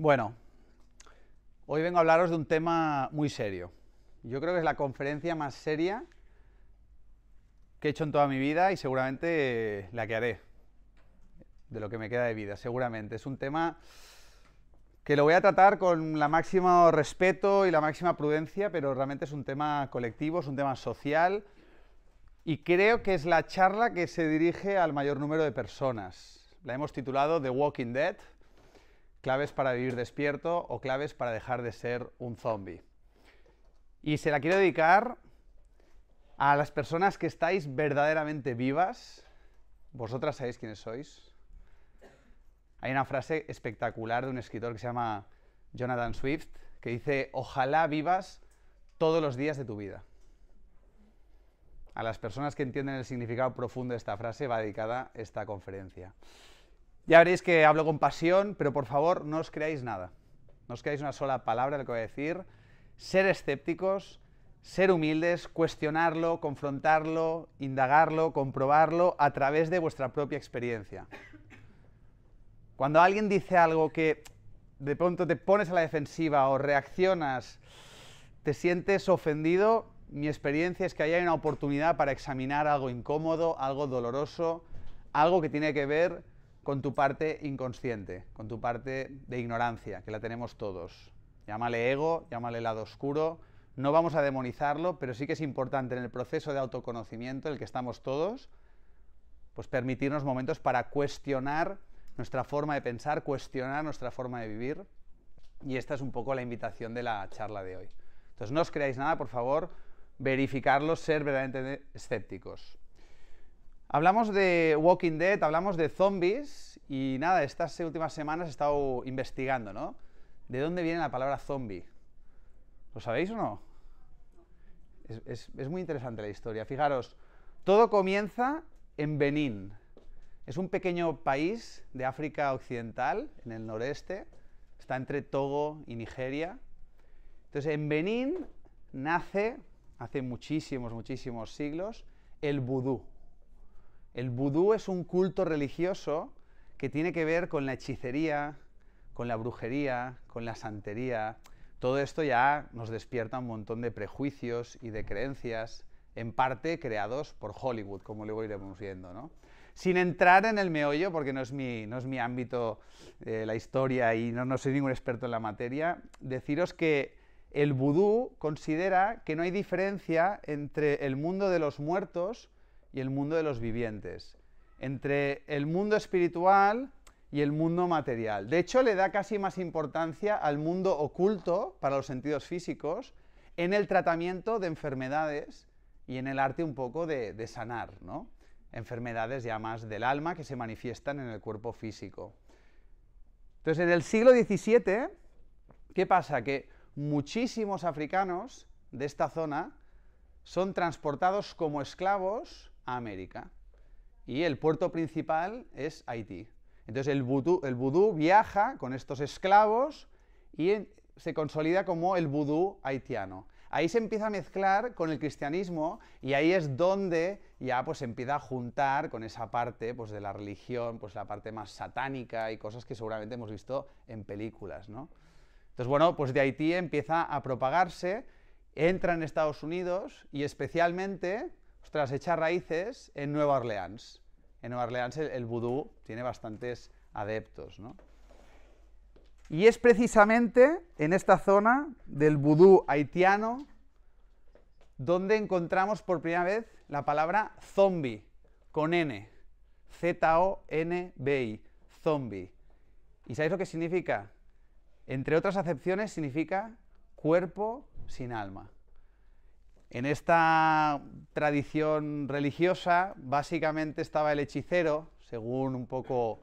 Bueno, hoy vengo a hablaros de un tema muy serio. Yo creo que es la conferencia más seria que he hecho en toda mi vida y seguramente la que haré de lo que me queda de vida, seguramente. Es un tema que lo voy a tratar con la máxima respeto y la máxima prudencia, pero realmente es un tema colectivo, es un tema social y creo que es la charla que se dirige al mayor número de personas. La hemos titulado The Walking Dead, claves para vivir despierto o claves para dejar de ser un zombie. Y se la quiero dedicar a las personas que estáis verdaderamente vivas. Vosotras sabéis quiénes sois. Hay una frase espectacular de un escritor que se llama Jonathan Swift que dice, ojalá vivas todos los días de tu vida. A las personas que entienden el significado profundo de esta frase va dedicada esta conferencia. Ya veréis que hablo con pasión, pero por favor no os creáis nada. No os creáis una sola palabra de lo que voy a decir. Ser escépticos, ser humildes, cuestionarlo, confrontarlo, indagarlo, comprobarlo a través de vuestra propia experiencia. Cuando alguien dice algo que de pronto te pones a la defensiva o reaccionas, te sientes ofendido, mi experiencia es que ahí hay una oportunidad para examinar algo incómodo, algo doloroso, algo que tiene que ver con tu parte inconsciente, con tu parte de ignorancia, que la tenemos todos. Llámale ego, llámale lado oscuro, no vamos a demonizarlo, pero sí que es importante en el proceso de autoconocimiento en el que estamos todos, pues permitirnos momentos para cuestionar nuestra forma de pensar, cuestionar nuestra forma de vivir. Y esta es un poco la invitación de la charla de hoy. Entonces, no os creáis nada, por favor, verificarlo, ser verdaderamente escépticos. Hablamos de Walking Dead, hablamos de zombies y nada, estas últimas semanas he estado investigando, ¿no? ¿De dónde viene la palabra zombie? ¿Lo sabéis o no? Es, muy interesante la historia. Fijaros, todo comienza en Benín. Es un pequeño país de África Occidental, en el noreste. Está entre Togo y Nigeria. Entonces, en Benín nace, hace muchísimos, muchísimos siglos, el vudú el vudú es un culto religioso que tiene que ver con la hechicería, con la brujería, con la santería. Todo esto ya nos despierta un montón de prejuicios y de creencias, en parte creados por Hollywood, como luego iremos viendo, Sin entrar en el meollo, porque no es mi, ámbito eh, la historia y no, no soy ningún experto en la materia, deciros que el vudú considera que no hay diferencia entre el mundo de los muertos y el mundo de los vivientes, entre el mundo espiritual y el mundo material. De hecho, le da casi más importancia al mundo oculto para los sentidos físicos en el tratamiento de enfermedades y en el arte un poco de, sanar, ¿no? enfermedades ya más del alma que se manifiestan en el cuerpo físico. Entonces, en el siglo XVII, ¿qué pasa? Que muchísimos africanos de esta zona son transportados como esclavos América. Y el puerto principal es Haití. Entonces el vudú, el vudú viaja con estos esclavos y se consolida como el vudú haitiano. Ahí se empieza a mezclar con el cristianismo y ahí es donde ya pues se empieza a juntar con esa parte pues de la religión, pues la parte más satánica y cosas que seguramente hemos visto en películas, ¿no? Entonces, bueno, pues de Haití empieza a propagarse, entra en Estados Unidos y especialmente ostras, echa raíces en Nueva Orleans. En Nueva Orleans el, el vudú tiene bastantes adeptos, ¿no? Y es precisamente en esta zona del vudú haitiano donde encontramos por primera vez la palabra zombie, con N, Z-O-N-B-I, zombie. ¿Y sabéis lo que significa? Entre otras acepciones significa cuerpo sin alma. En esta tradición religiosa, básicamente estaba el hechicero, según un poco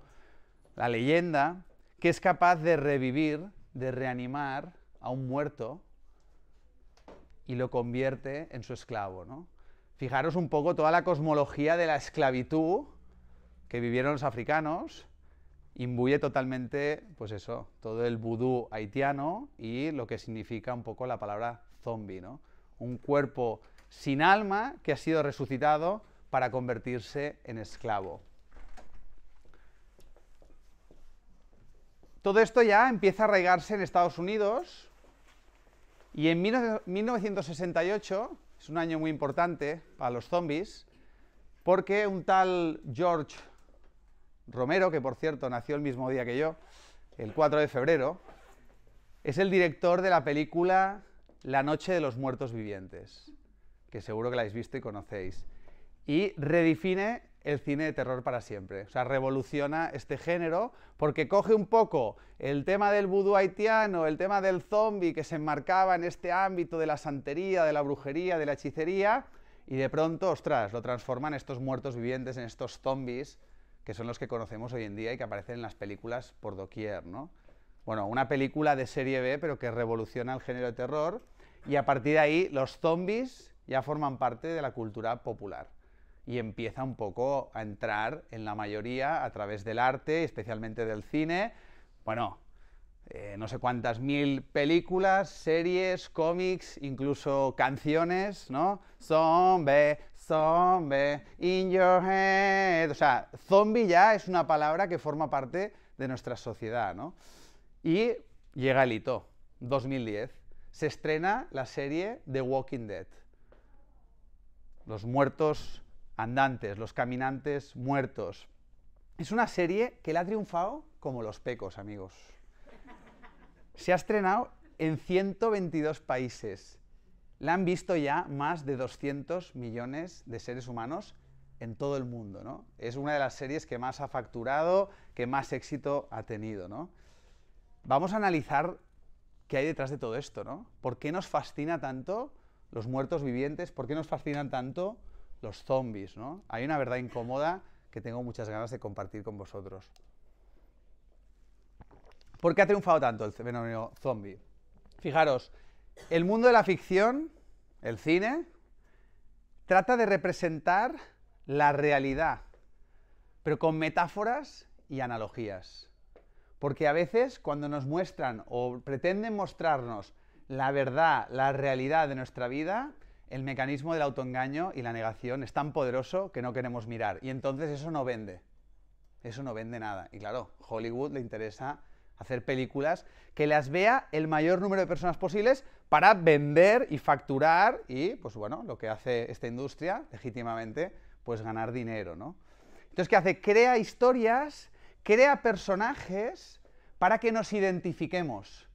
la leyenda, que es capaz de revivir, de reanimar a un muerto y lo convierte en su esclavo. ¿no? Fijaros un poco toda la cosmología de la esclavitud que vivieron los africanos, imbuye totalmente, pues eso, todo el vudú haitiano y lo que significa un poco la palabra zombie, ¿no? un cuerpo sin alma que ha sido resucitado para convertirse en esclavo. Todo esto ya empieza a arraigarse en Estados Unidos y en 1968, es un año muy importante para los zombies, porque un tal George Romero, que por cierto nació el mismo día que yo, el 4 de febrero, es el director de la película la Noche de los Muertos Vivientes, que seguro que la habéis visto y conocéis. Y redefine el cine de terror para siempre. O sea, revoluciona este género porque coge un poco el tema del vudú haitiano, el tema del zombi que se enmarcaba en este ámbito de la santería, de la brujería, de la hechicería, y de pronto, ostras, lo transforman estos muertos vivientes en estos zombies que son los que conocemos hoy en día y que aparecen en las películas por doquier, ¿no? Bueno, una película de serie B, pero que revoluciona el género de terror. Y a partir de ahí, los zombies ya forman parte de la cultura popular. Y empieza un poco a entrar en la mayoría a través del arte, especialmente del cine. Bueno, eh, no sé cuántas mil películas, series, cómics, incluso canciones, ¿no? Zombie, zombie, in your head. O sea, zombie ya es una palabra que forma parte de nuestra sociedad, ¿no? Y llega el hito, 2010. Se estrena la serie The Walking Dead. Los muertos andantes, los caminantes muertos. Es una serie que la ha triunfado como los pecos, amigos. Se ha estrenado en 122 países. La han visto ya más de 200 millones de seres humanos en todo el mundo, ¿no? Es una de las series que más ha facturado, que más éxito ha tenido, ¿no? Vamos a analizar qué hay detrás de todo esto, ¿no? ¿Por qué nos fascina tanto los muertos vivientes? ¿Por qué nos fascinan tanto los zombies, ¿no? Hay una verdad incómoda que tengo muchas ganas de compartir con vosotros. ¿Por qué ha triunfado tanto el fenómeno zombie? Fijaros, el mundo de la ficción, el cine, trata de representar la realidad, pero con metáforas y analogías. Porque a veces cuando nos muestran o pretenden mostrarnos la verdad, la realidad de nuestra vida, el mecanismo del autoengaño y la negación es tan poderoso que no queremos mirar. Y entonces eso no vende. Eso no vende nada. Y claro, Hollywood le interesa hacer películas que las vea el mayor número de personas posibles para vender y facturar y, pues bueno, lo que hace esta industria legítimamente, pues ganar dinero, ¿no? Entonces, ¿qué hace? Crea historias crea personajes para que nos identifiquemos.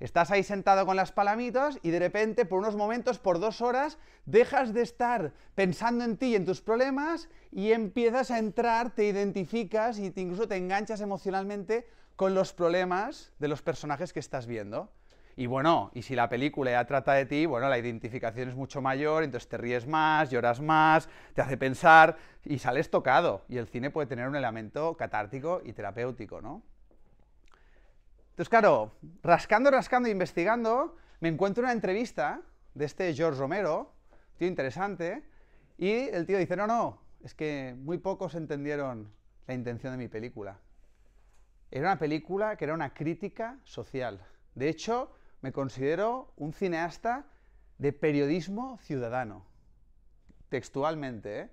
Estás ahí sentado con las palamitas y de repente, por unos momentos, por dos horas, dejas de estar pensando en ti y en tus problemas y empiezas a entrar, te identificas y e incluso te enganchas emocionalmente con los problemas de los personajes que estás viendo. Y bueno, y si la película ya trata de ti, bueno, la identificación es mucho mayor, entonces te ríes más, lloras más, te hace pensar y sales tocado. Y el cine puede tener un elemento catártico y terapéutico, ¿no? Entonces, claro, rascando, rascando, e investigando, me encuentro una entrevista de este George Romero, tío interesante, y el tío dice, no, no, es que muy pocos entendieron la intención de mi película. Era una película que era una crítica social. De hecho, me considero un cineasta de periodismo ciudadano, textualmente. ¿eh?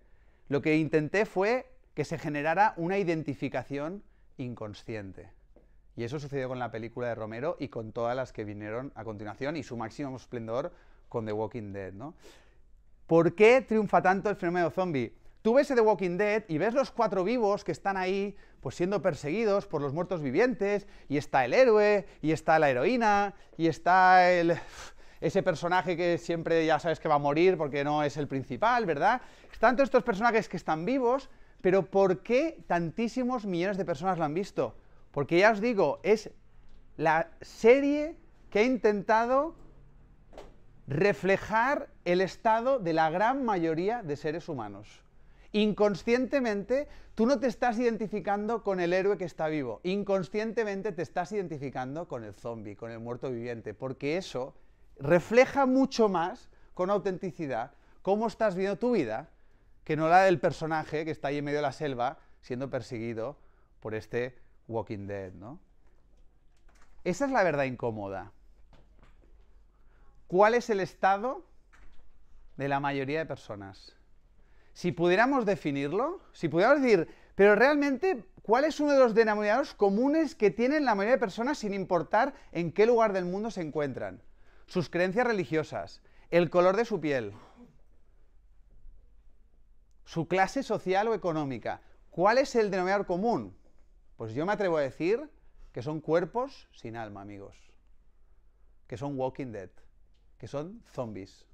Lo que intenté fue que se generara una identificación inconsciente. Y eso sucedió con la película de Romero y con todas las que vinieron a continuación y su máximo esplendor con The Walking Dead. ¿Por qué triunfa tanto el fenómeno zombie? Tú ves The Walking Dead y ves los cuatro vivos que están ahí, pues siendo perseguidos por los muertos vivientes, y está el héroe, y está la heroína, y está ese personaje que siempre ya sabes que va a morir porque no es el principal, ¿verdad? Están todos estos personajes que están vivos, pero ¿por qué tantísimos millones de personas lo han visto? Porque ya os digo, es la serie que ha intentado reflejar el estado de la gran mayoría de seres humanos. Inconscientemente, tú no te estás identificando con el héroe que está vivo. Inconscientemente te estás identificando con el zombie, con el muerto viviente, porque eso refleja mucho más, con autenticidad, cómo estás viendo tu vida, que no la del personaje que está ahí en medio de la selva siendo perseguido por este Walking Dead, ¿no? Esa es la verdad incómoda. ¿Cuál es el estado de la mayoría de personas? si pudiéramos definirlo, si pudiéramos decir, pero realmente, ¿cuál es uno de los denominadores comunes que tienen la mayoría de personas sin importar en qué lugar del mundo se encuentran? Sus creencias religiosas, el color de su piel, su clase social o económica. ¿Cuál es el denominador común? Pues yo me atrevo a decir que son cuerpos sin alma, amigos. Que son walking dead. Que son zombies.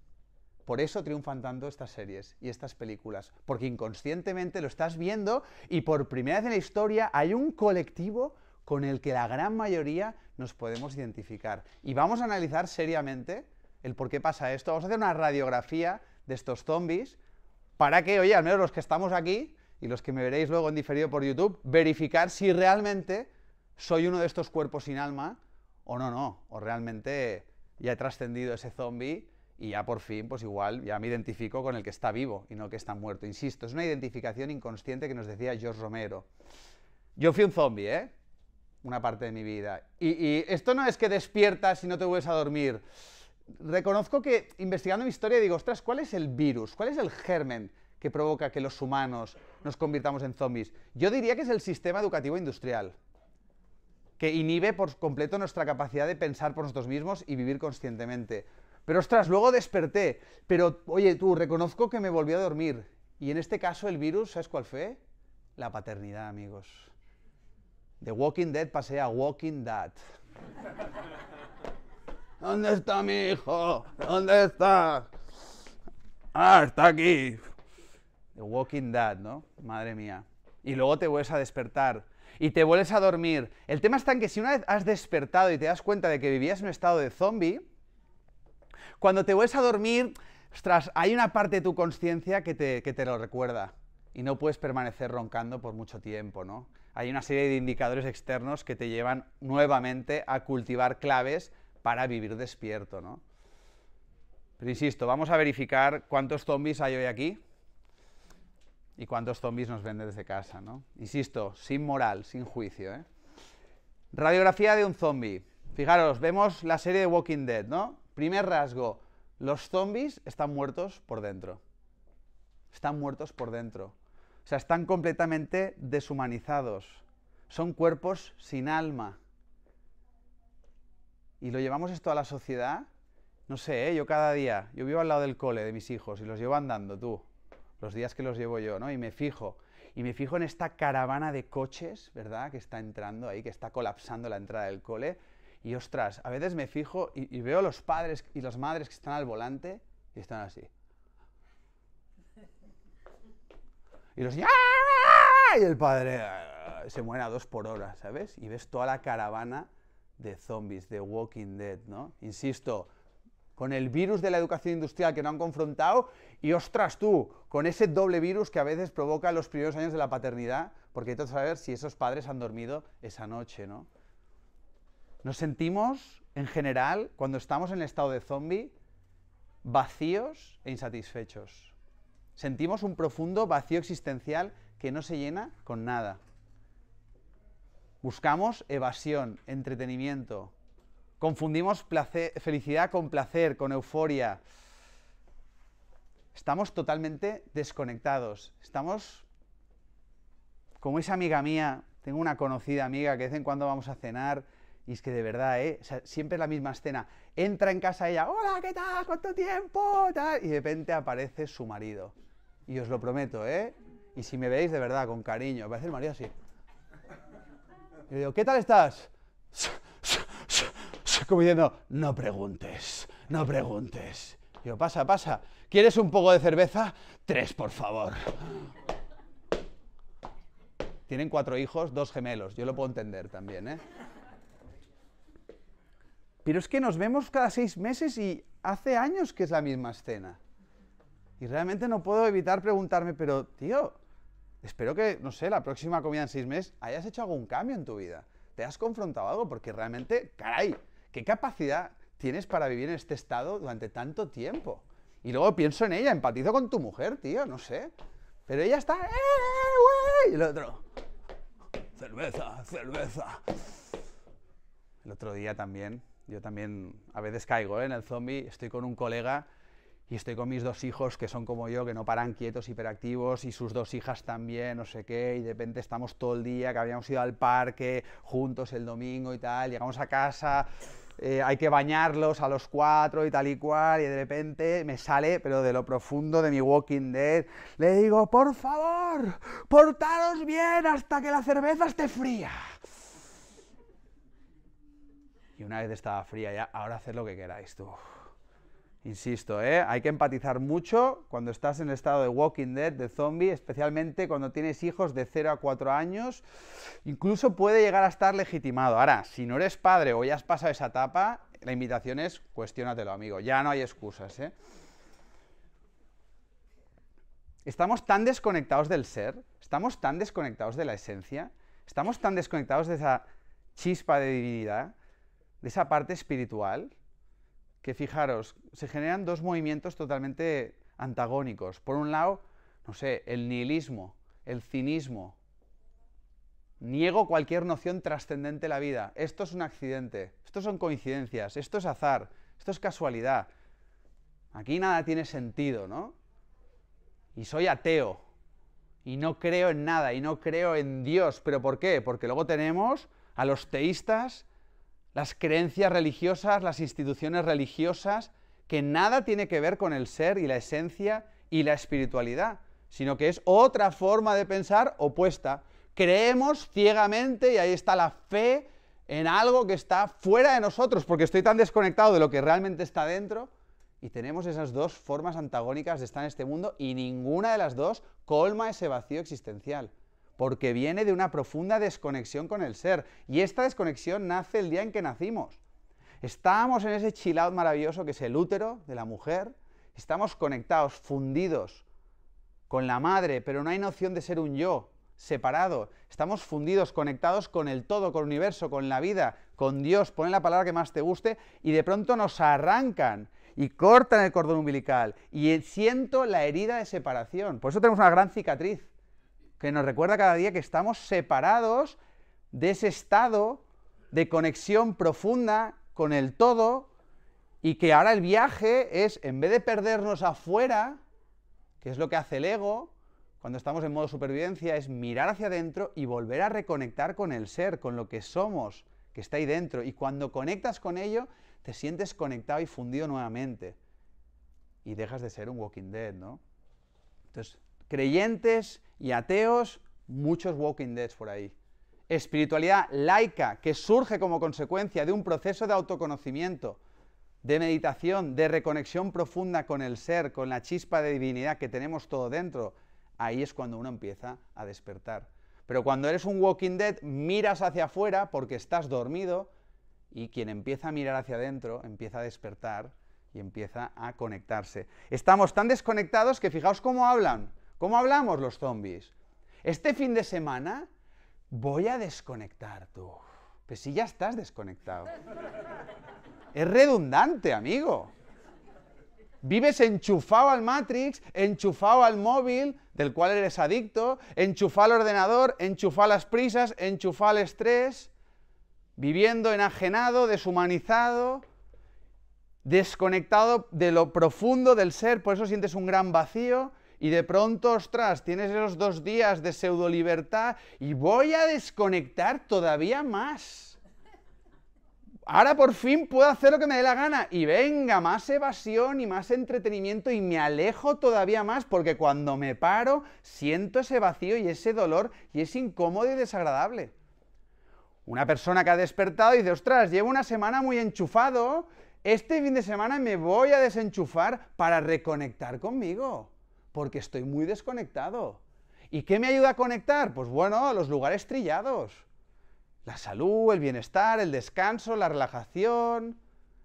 Por eso triunfan tanto estas series y estas películas, porque inconscientemente lo estás viendo y por primera vez en la historia hay un colectivo con el que la gran mayoría nos podemos identificar. Y vamos a analizar seriamente el por qué pasa esto. Vamos a hacer una radiografía de estos zombies para que, oye, al menos los que estamos aquí y los que me veréis luego en diferido por YouTube, verificar si realmente soy uno de estos cuerpos sin alma o no, no, o realmente ya he trascendido ese zombie y ya por fin, pues igual, ya me identifico con el que está vivo y no el que está muerto. Insisto, es una identificación inconsciente que nos decía George Romero. Yo fui un zombie, ¿eh? Una parte de mi vida. Y, esto no es que despiertas y no te vuelves a dormir. Reconozco que investigando mi historia digo, ostras, ¿cuál es el virus? ¿Cuál es el germen que provoca que los humanos nos convirtamos en zombies? Yo diría que es el sistema educativo industrial que inhibe por completo nuestra capacidad de pensar por nosotros mismos y vivir conscientemente. Pero ostras, luego desperté. Pero oye, tú, reconozco que me volví a dormir. Y en este caso el virus, ¿sabes cuál fue? La paternidad, amigos. De Walking Dead pasé a Walking Dad. ¿Dónde está mi hijo? ¿Dónde está? Ah, está aquí. The Walking Dead, ¿no? Madre mía. Y luego te vuelves a despertar y te vuelves a dormir. El tema está en que si una vez has despertado y te das cuenta de que vivías en un estado de zombie, cuando te vuelves a dormir, hay una parte de tu conciencia que te, lo recuerda y no puedes permanecer roncando por mucho tiempo, ¿no? Hay una serie de indicadores externos que te llevan nuevamente a cultivar claves para vivir despierto, ¿no? Pero insisto, vamos a verificar cuántos zombies hay hoy aquí y cuántos zombies nos venden desde casa, ¿no? Insisto, sin moral, sin juicio, ¿eh? Radiografía de un zombie. Fijaros, vemos la serie de Walking Dead, ¿no? Primer rasgo, los zombies están muertos por dentro. Están muertos por dentro. O sea, están completamente deshumanizados. Son cuerpos sin alma. Y lo llevamos esto a la sociedad. No sé, ¿eh? yo cada día, yo vivo al lado del cole de mis hijos y los llevo andando tú, los días que los llevo yo, ¿no? Y me fijo. Y me fijo en esta caravana de coches, ¿verdad? Que está entrando ahí, que está colapsando la entrada del cole y ostras, a veces me fijo y, veo los padres y las madres que están al volante y están así. Y los y el padre eh, se muere a dos por hora, ¿sabes? Y ves toda la caravana de zombies, de Walking Dead, ¿no? Insisto, con el virus de la educación industrial que no han confrontado y ostras tú, con ese doble virus que a veces provoca los primeros años de la paternidad, porque hay que saber si esos padres han dormido esa noche, ¿no? Nos sentimos, en general, cuando estamos en el estado de zombie, vacíos e insatisfechos. Sentimos un profundo vacío existencial que no se llena con nada. Buscamos evasión, entretenimiento. Confundimos felicidad con placer, con euforia. Estamos totalmente desconectados. Estamos como esa amiga mía, tengo una conocida amiga que de vez en cuando vamos a cenar y es que de verdad, ¿eh? siempre la misma escena. Entra en casa ella, hola, ¿qué tal? ¿Cuánto tiempo? Y de repente aparece su marido. Y os lo prometo, ¿eh? Y si me veis de verdad, con cariño, aparece el marido así. Y le digo, ¿qué tal estás? Como diciendo, no preguntes, no preguntes. Y yo, pasa, pasa. ¿Quieres un poco de cerveza? Tres, por favor. Tienen cuatro hijos, dos gemelos. Yo lo puedo entender también, ¿eh? Pero es que nos vemos cada seis meses y hace años que es la misma escena. Y realmente no puedo evitar preguntarme, pero tío, espero que, no sé, la próxima comida en seis meses hayas hecho algún cambio en tu vida. Te has confrontado algo, porque realmente, caray, qué capacidad tienes para vivir en este estado durante tanto tiempo. Y luego pienso en ella, empatizo con tu mujer, tío, no sé. Pero ella está, ¡eh, güey! Eh, eh", y el otro, cerveza, cerveza. El otro día también, yo también a veces caigo ¿eh? en el zombie, estoy con un colega y estoy con mis dos hijos que son como yo, que no paran quietos, hiperactivos, y sus dos hijas también, no sé qué, y de repente estamos todo el día, que habíamos ido al parque juntos el domingo y tal, llegamos a casa, eh, hay que bañarlos a los cuatro y tal y cual, y de repente me sale, pero de lo profundo de mi Walking Dead, le digo, por favor, portaros bien hasta que la cerveza esté fría. Y una vez estaba fría ya, ahora haced lo que queráis tú. Insisto, ¿eh? hay que empatizar mucho cuando estás en el estado de Walking Dead, de zombie, especialmente cuando tienes hijos de 0 a 4 años. Incluso puede llegar a estar legitimado. Ahora, si no eres padre o ya has pasado esa etapa, la invitación es cuestiónatelo, amigo. Ya no hay excusas. ¿eh? Estamos tan desconectados del ser, estamos tan desconectados de la esencia, estamos tan desconectados de esa chispa de divinidad de esa parte espiritual, que fijaros, se generan dos movimientos totalmente antagónicos. Por un lado, no sé, el nihilismo, el cinismo. Niego cualquier noción trascendente de la vida. Esto es un accidente, esto son coincidencias, esto es azar, esto es casualidad. Aquí nada tiene sentido, ¿no? Y soy ateo. Y no creo en nada, y no creo en Dios. ¿Pero por qué? Porque luego tenemos a los teístas las creencias religiosas, las instituciones religiosas, que nada tiene que ver con el ser y la esencia y la espiritualidad, sino que es otra forma de pensar opuesta. Creemos ciegamente y ahí está la fe en algo que está fuera de nosotros, porque estoy tan desconectado de lo que realmente está dentro, y tenemos esas dos formas antagónicas de estar en este mundo y ninguna de las dos colma ese vacío existencial porque viene de una profunda desconexión con el ser. Y esta desconexión nace el día en que nacimos. Estamos en ese chill maravilloso que es el útero de la mujer, estamos conectados, fundidos con la madre, pero no hay noción de ser un yo separado. Estamos fundidos, conectados con el todo, con el universo, con la vida, con Dios, Ponen la palabra que más te guste, y de pronto nos arrancan y cortan el cordón umbilical y siento la herida de separación. Por eso tenemos una gran cicatriz que nos recuerda cada día que estamos separados de ese estado de conexión profunda con el todo y que ahora el viaje es, en vez de perdernos afuera, que es lo que hace el ego, cuando estamos en modo supervivencia, es mirar hacia adentro y volver a reconectar con el ser, con lo que somos, que está ahí dentro. Y cuando conectas con ello, te sientes conectado y fundido nuevamente. Y dejas de ser un Walking Dead, ¿no? Entonces, creyentes y ateos, muchos Walking Dead por ahí. Espiritualidad laica que surge como consecuencia de un proceso de autoconocimiento, de meditación, de reconexión profunda con el ser, con la chispa de divinidad que tenemos todo dentro. Ahí es cuando uno empieza a despertar. Pero cuando eres un Walking Dead, miras hacia afuera porque estás dormido y quien empieza a mirar hacia adentro empieza a despertar y empieza a conectarse. Estamos tan desconectados que fijaos cómo hablan. ¿Cómo hablamos los zombies? Este fin de semana voy a desconectar tú. Pues si ya estás desconectado. Es redundante, amigo. Vives enchufado al Matrix, enchufado al móvil, del cual eres adicto, enchufado al ordenador, enchufado a las prisas, enchufado al estrés, viviendo enajenado, deshumanizado, desconectado de lo profundo del ser, por eso sientes un gran vacío, y de pronto, ostras, tienes esos dos días de pseudo libertad y voy a desconectar todavía más. Ahora por fin puedo hacer lo que me dé la gana y venga, más evasión y más entretenimiento y me alejo todavía más porque cuando me paro siento ese vacío y ese dolor y es incómodo y desagradable. Una persona que ha despertado y dice, ostras, llevo una semana muy enchufado, este fin de semana me voy a desenchufar para reconectar conmigo. Porque estoy muy desconectado. ¿Y qué me ayuda a conectar? Pues bueno, los lugares trillados. La salud, el bienestar, el descanso, la relajación,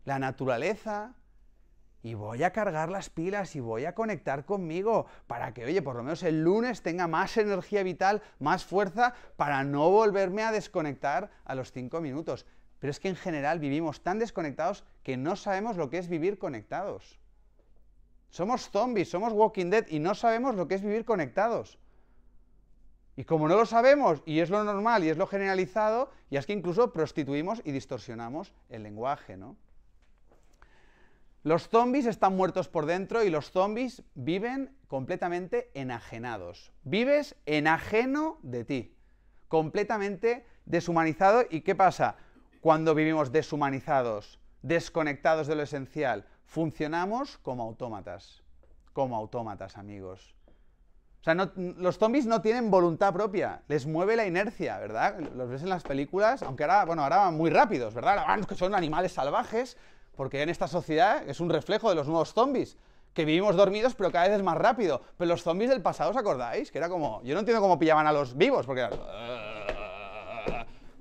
la naturaleza. Y voy a cargar las pilas y voy a conectar conmigo para que, oye, por lo menos el lunes tenga más energía vital, más fuerza, para no volverme a desconectar a los cinco minutos. Pero es que en general vivimos tan desconectados que no sabemos lo que es vivir conectados. Somos zombies, somos Walking Dead y no sabemos lo que es vivir conectados. Y como no lo sabemos, y es lo normal y es lo generalizado, y es que incluso prostituimos y distorsionamos el lenguaje, ¿no? Los zombies están muertos por dentro y los zombies viven completamente enajenados. Vives enajeno de ti, completamente deshumanizado. ¿Y qué pasa cuando vivimos deshumanizados, desconectados de lo esencial? Funcionamos como autómatas, como autómatas, amigos. O sea, los zombies no tienen voluntad propia, les mueve la inercia, ¿verdad? Los ves en las películas, aunque ahora, bueno, ahora van muy rápidos, ¿verdad? Ahora van, que son animales salvajes, porque en esta sociedad es un reflejo de los nuevos zombies, que vivimos dormidos pero cada vez es más rápido. Pero los zombies del pasado, ¿os acordáis? Que era como, yo no entiendo cómo pillaban a los vivos, porque...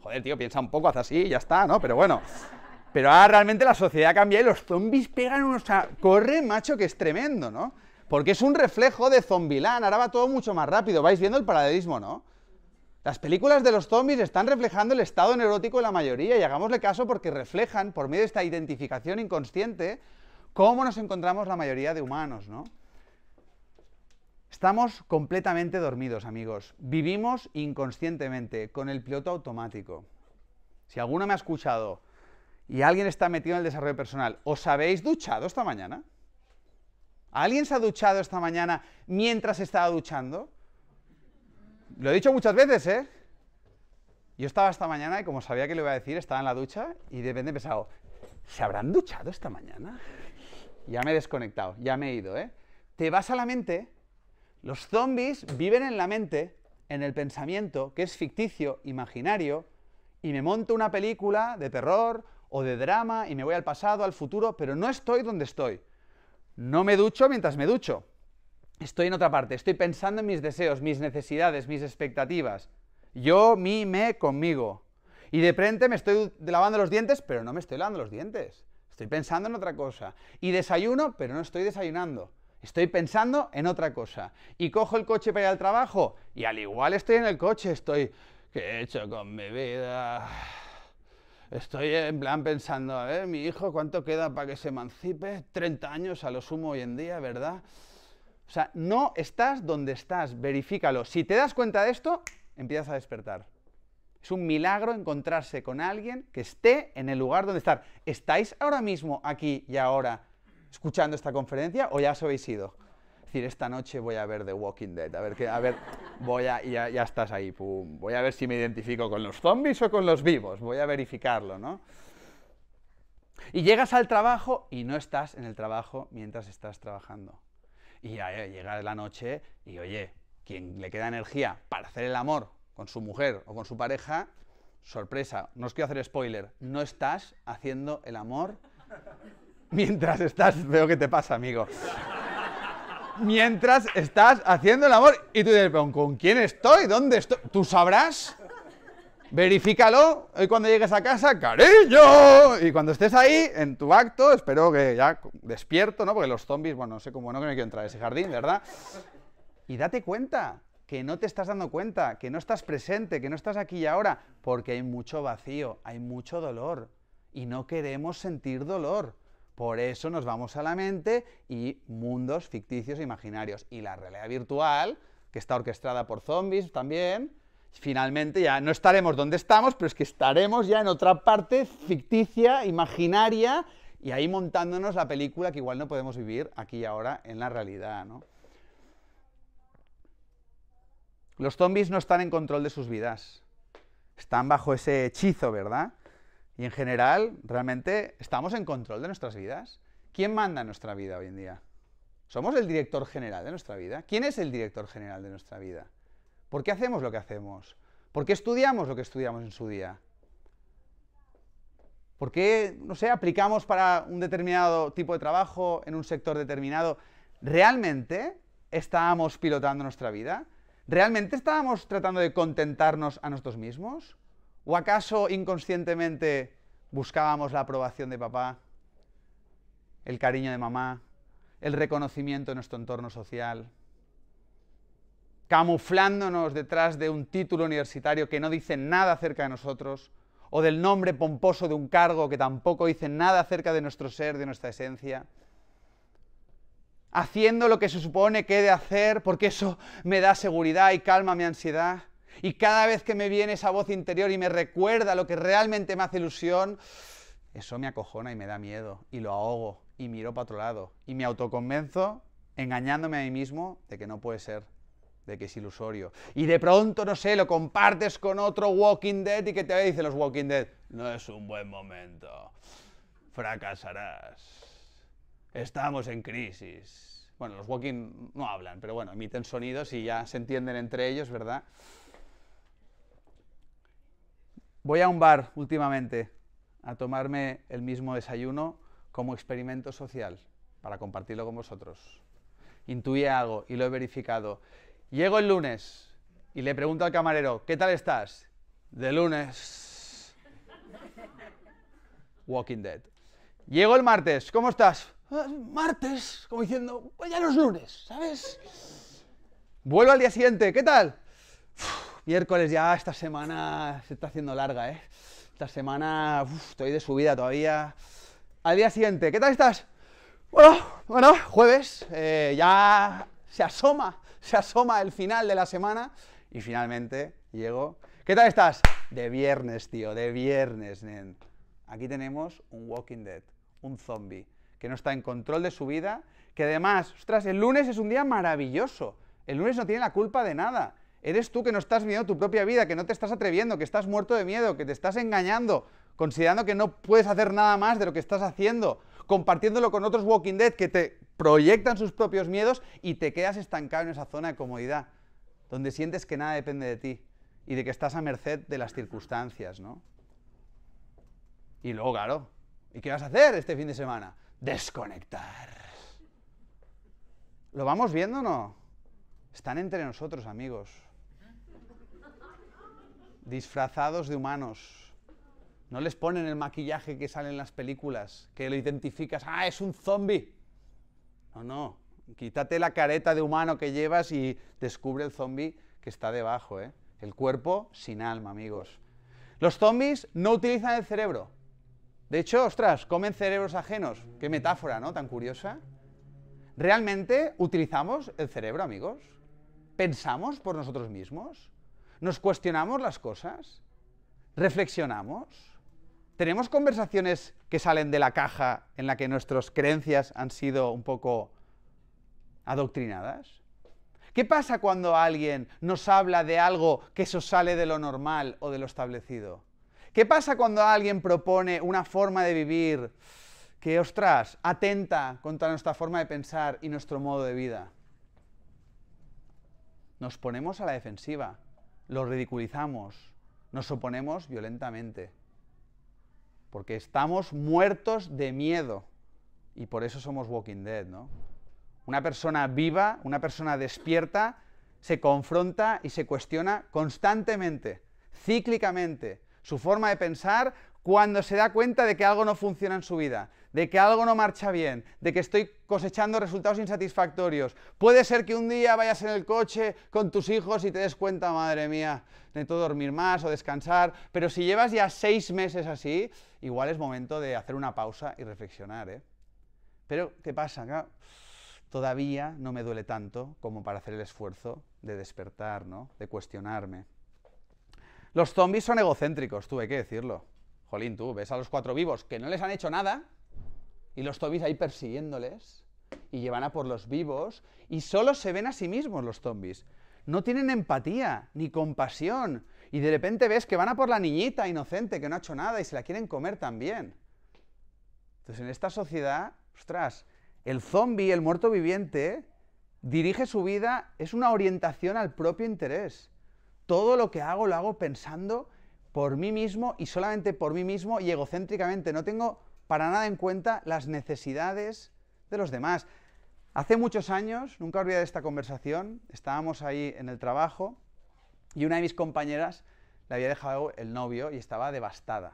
Joder, tío, piensa un poco, haz así y ya está, ¿no? Pero bueno... Pero ahora realmente la sociedad cambia y los zombies pegan unos... A... Corre, macho, que es tremendo, ¿no? Porque es un reflejo de Zombieland, ahora va todo mucho más rápido, vais viendo el paralelismo, ¿no? Las películas de los zombies están reflejando el estado neurótico de la mayoría y hagámosle caso porque reflejan, por medio de esta identificación inconsciente, cómo nos encontramos la mayoría de humanos, ¿no? Estamos completamente dormidos, amigos. Vivimos inconscientemente, con el piloto automático. Si alguno me ha escuchado y alguien está metido en el desarrollo personal, ¿os habéis duchado esta mañana? ¿Alguien se ha duchado esta mañana mientras estaba duchando? Lo he dicho muchas veces, ¿eh? Yo estaba esta mañana y como sabía que le iba a decir, estaba en la ducha y de repente he pensado, ¿se habrán duchado esta mañana? Ya me he desconectado, ya me he ido, ¿eh? Te vas a la mente, los zombies viven en la mente, en el pensamiento, que es ficticio, imaginario, y me monto una película de terror o de drama y me voy al pasado, al futuro, pero no estoy donde estoy. No me ducho mientras me ducho. Estoy en otra parte, estoy pensando en mis deseos, mis necesidades, mis expectativas. Yo, mí, me, conmigo. Y de frente me estoy lavando los dientes, pero no me estoy lavando los dientes. Estoy pensando en otra cosa. Y desayuno, pero no estoy desayunando. Estoy pensando en otra cosa. Y cojo el coche para ir al trabajo y al igual estoy en el coche, estoy... ¿Qué he hecho con mi vida? estoy en plan pensando, a ver, mi hijo, ¿cuánto queda para que se emancipe? 30 años a lo sumo hoy en día, ¿verdad? O sea, no estás donde estás, verifícalo. Si te das cuenta de esto, empiezas a despertar. Es un milagro encontrarse con alguien que esté en el lugar donde estar. ¿Estáis ahora mismo aquí y ahora escuchando esta conferencia o ya os habéis ido? decir, esta noche voy a ver The Walking Dead, a ver, que, a ver voy a, ya, estás ahí, pum, voy a ver si me identifico con los zombies o con los vivos, voy a verificarlo, ¿no? Y llegas al trabajo y no estás en el trabajo mientras estás trabajando. Y llega la noche y oye, quien le queda energía para hacer el amor con su mujer o con su pareja, sorpresa, no os quiero hacer spoiler, no estás haciendo el amor mientras estás, veo que te pasa, amigo mientras estás haciendo el amor. Y tú dices, ¿con quién estoy? ¿Dónde estoy? ¿Tú sabrás? Verifícalo hoy cuando llegues a casa, cariño. Y cuando estés ahí, en tu acto, espero que ya despierto, ¿no? Porque los zombies, bueno, no sé cómo no que me quiero entrar a ese jardín, ¿verdad? Y date cuenta que no te estás dando cuenta, que no estás presente, que no estás aquí y ahora, porque hay mucho vacío, hay mucho dolor. Y no queremos sentir dolor. Por eso nos vamos a la mente y mundos ficticios e imaginarios. Y la realidad virtual, que está orquestada por zombies también, finalmente ya no estaremos donde estamos, pero es que estaremos ya en otra parte ficticia, imaginaria, y ahí montándonos la película que igual no podemos vivir aquí y ahora en la realidad, ¿no? Los zombies no están en control de sus vidas. Están bajo ese hechizo, ¿verdad? Y en general, realmente estamos en control de nuestras vidas. ¿Quién manda nuestra vida hoy en día? ¿Somos el director general de nuestra vida? ¿Quién es el director general de nuestra vida? ¿Por qué hacemos lo que hacemos? ¿Por qué estudiamos lo que estudiamos en su día? ¿Por qué, no sé, aplicamos para un determinado tipo de trabajo en un sector determinado? ¿Realmente estábamos pilotando nuestra vida? ¿Realmente estábamos tratando de contentarnos a nosotros mismos? ¿O acaso inconscientemente buscábamos la aprobación de papá, el cariño de mamá, el reconocimiento de nuestro entorno social? camuflándonos detrás de un título universitario que no dice nada acerca de nosotros, o del nombre pomposo de un cargo que tampoco dice nada acerca de nuestro ser, de nuestra esencia, haciendo lo que se supone que he de hacer porque eso me da seguridad y calma mi ansiedad, y cada vez que me viene esa voz interior y me recuerda lo que realmente me hace ilusión, eso me acojona y me da miedo y lo ahogo y miro para otro lado y me autoconvenzo engañándome a mí mismo de que no puede ser, de que es ilusorio. Y de pronto, no sé, lo compartes con otro Walking Dead y que te dice los Walking Dead, no es un buen momento, fracasarás, estamos en crisis. Bueno, los Walking no hablan, pero bueno, emiten sonidos y ya se entienden entre ellos, ¿verdad? Voy a un bar últimamente a tomarme el mismo desayuno como experimento social para compartirlo con vosotros. Intuí algo y lo he verificado. Llego el lunes y le pregunto al camarero, ¿qué tal estás? De lunes. Walking Dead. Llego el martes, ¿cómo estás? Ah, martes, como diciendo, pues ya no lunes, ¿sabes? Vuelvo al día siguiente, ¿qué tal? miércoles ya, esta semana se está haciendo larga, ¿eh? Esta semana estoy de subida todavía. Al día siguiente, ¿qué tal estás? Bueno, bueno, jueves, eh, ya se asoma, se asoma el final de la semana y finalmente llego. ¿Qué tal estás? De viernes, tío, de viernes, nen. Aquí tenemos un Walking Dead, un zombie, que no está en control de su vida, que además, ostras, el lunes es un día maravilloso. El lunes no tiene la culpa de nada Eres tú que no estás viendo tu propia vida, que no te estás atreviendo, que estás muerto de miedo, que te estás engañando, considerando que no puedes hacer nada más de lo que estás haciendo, compartiéndolo con otros Walking Dead que te proyectan sus propios miedos y te quedas estancado en esa zona de comodidad, donde sientes que nada depende de ti y de que estás a merced de las circunstancias, ¿no? Y luego, claro, ¿y qué vas a hacer este fin de semana? Desconectar. ¿Lo vamos viendo o no? Están entre nosotros, amigos disfrazados de humanos. No les ponen el maquillaje que sale en las películas, que lo identificas, ah, es un zombie. No, no, quítate la careta de humano que llevas y descubre el zombie que está debajo, ¿eh? El cuerpo sin alma, amigos. Los zombies no utilizan el cerebro. De hecho, ostras, comen cerebros ajenos. Qué metáfora, ¿no? Tan curiosa. ¿Realmente utilizamos el cerebro, amigos? ¿Pensamos por nosotros mismos? ¿Nos cuestionamos las cosas? ¿Reflexionamos? ¿Tenemos conversaciones que salen de la caja en la que nuestras creencias han sido un poco adoctrinadas? ¿Qué pasa cuando alguien nos habla de algo que eso sale de lo normal o de lo establecido? ¿Qué pasa cuando alguien propone una forma de vivir que, ostras, atenta contra nuestra forma de pensar y nuestro modo de vida? Nos ponemos a la defensiva, lo ridiculizamos, nos oponemos violentamente, porque estamos muertos de miedo y por eso somos Walking Dead, ¿no? Una persona viva, una persona despierta, se confronta y se cuestiona constantemente, cíclicamente, su forma de pensar cuando se da cuenta de que algo no funciona en su vida de que algo no marcha bien, de que estoy cosechando resultados insatisfactorios. Puede ser que un día vayas en el coche con tus hijos y te des cuenta, madre mía, necesito dormir más o descansar, pero si llevas ya seis meses así, igual es momento de hacer una pausa y reflexionar. ¿eh? Pero, ¿qué pasa? Todavía no me duele tanto como para hacer el esfuerzo de despertar, ¿no? de cuestionarme. Los zombies son egocéntricos, tuve que decirlo. Jolín, tú ves a los cuatro vivos que no les han hecho nada y los zombies ahí persiguiéndoles y llevan a por los vivos y solo se ven a sí mismos los zombies. No tienen empatía ni compasión y de repente ves que van a por la niñita inocente que no ha hecho nada y se la quieren comer también. Entonces en esta sociedad, ostras, el zombie, el muerto viviente, dirige su vida, es una orientación al propio interés. Todo lo que hago lo hago pensando por mí mismo y solamente por mí mismo y egocéntricamente. No tengo para nada en cuenta las necesidades de los demás. Hace muchos años, nunca de esta conversación, estábamos ahí en el trabajo y una de mis compañeras le había dejado el novio y estaba devastada,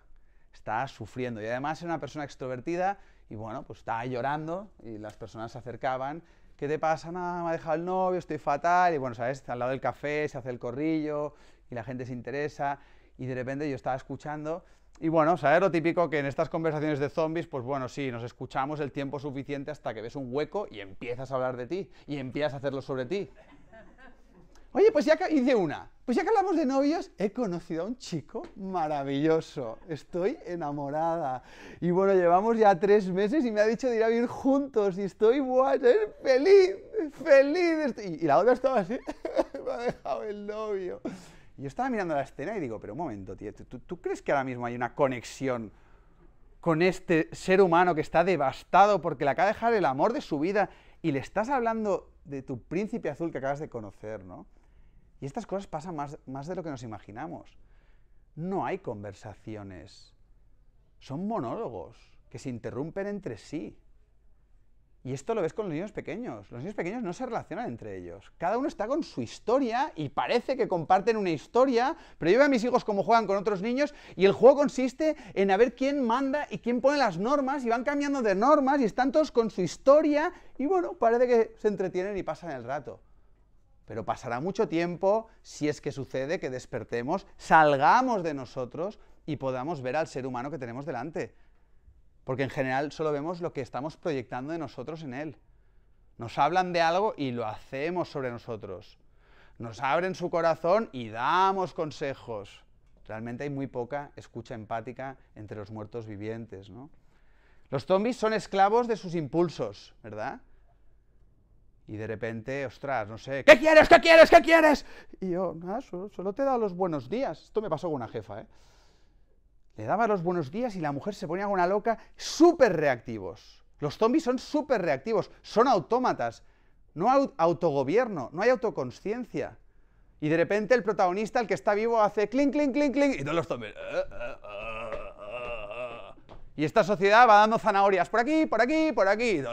estaba sufriendo y además era una persona extrovertida y bueno, pues estaba llorando y las personas se acercaban, ¿qué te pasa? Nada, me ha dejado el novio, estoy fatal y bueno, sabes, al lado del café se hace el corrillo y la gente se interesa y de repente yo estaba escuchando y bueno, ¿sabes lo típico que en estas conversaciones de zombies, pues bueno, sí, nos escuchamos el tiempo suficiente hasta que ves un hueco y empiezas a hablar de ti, y empiezas a hacerlo sobre ti. Oye, pues ya que hice una. Pues ya que hablamos de novios, he conocido a un chico maravilloso. Estoy enamorada. Y bueno, llevamos ya tres meses y me ha dicho de ir a vivir juntos. Y estoy guay, feliz, feliz. Y, y la otra estaba así. me ha dejado el novio yo estaba mirando la escena y digo, pero un momento, tío, ¿tú, crees que ahora mismo hay una conexión con este ser humano que está devastado porque le acaba de dejar el amor de su vida y le estás hablando de tu príncipe azul que acabas de conocer, ¿no? Y estas cosas pasan más, más de lo que nos imaginamos. No hay conversaciones, son monólogos que se interrumpen entre sí. Y esto lo ves con los niños pequeños. Los niños pequeños no se relacionan entre ellos. Cada uno está con su historia y parece que comparten una historia, pero yo veo a mis hijos cómo juegan con otros niños y el juego consiste en a ver quién manda y quién pone las normas y van cambiando de normas y están todos con su historia y bueno, parece que se entretienen y pasan el rato. Pero pasará mucho tiempo si es que sucede que despertemos, salgamos de nosotros y podamos ver al ser humano que tenemos delante porque en general solo vemos lo que estamos proyectando de nosotros en él. Nos hablan de algo y lo hacemos sobre nosotros. Nos abren su corazón y damos consejos. Realmente hay muy poca escucha empática entre los muertos vivientes, ¿no? Los zombies son esclavos de sus impulsos, ¿verdad? Y de repente, ostras, no sé, ¿qué quieres? ¿Qué quieres? ¿Qué quieres? Y yo, nada, solo, te he dado los buenos días. Esto me pasó con una jefa, ¿eh? le daba los buenos días y la mujer se ponía una loca, súper reactivos. Los zombies son súper reactivos, son autómatas. No hay autogobierno, no hay autoconciencia. Y de repente el protagonista, el que está vivo, hace clink, clink, clink, clink, y todos los zombies. Eh, eh, eh, y esta sociedad va dando zanahorias por aquí, por aquí, por aquí,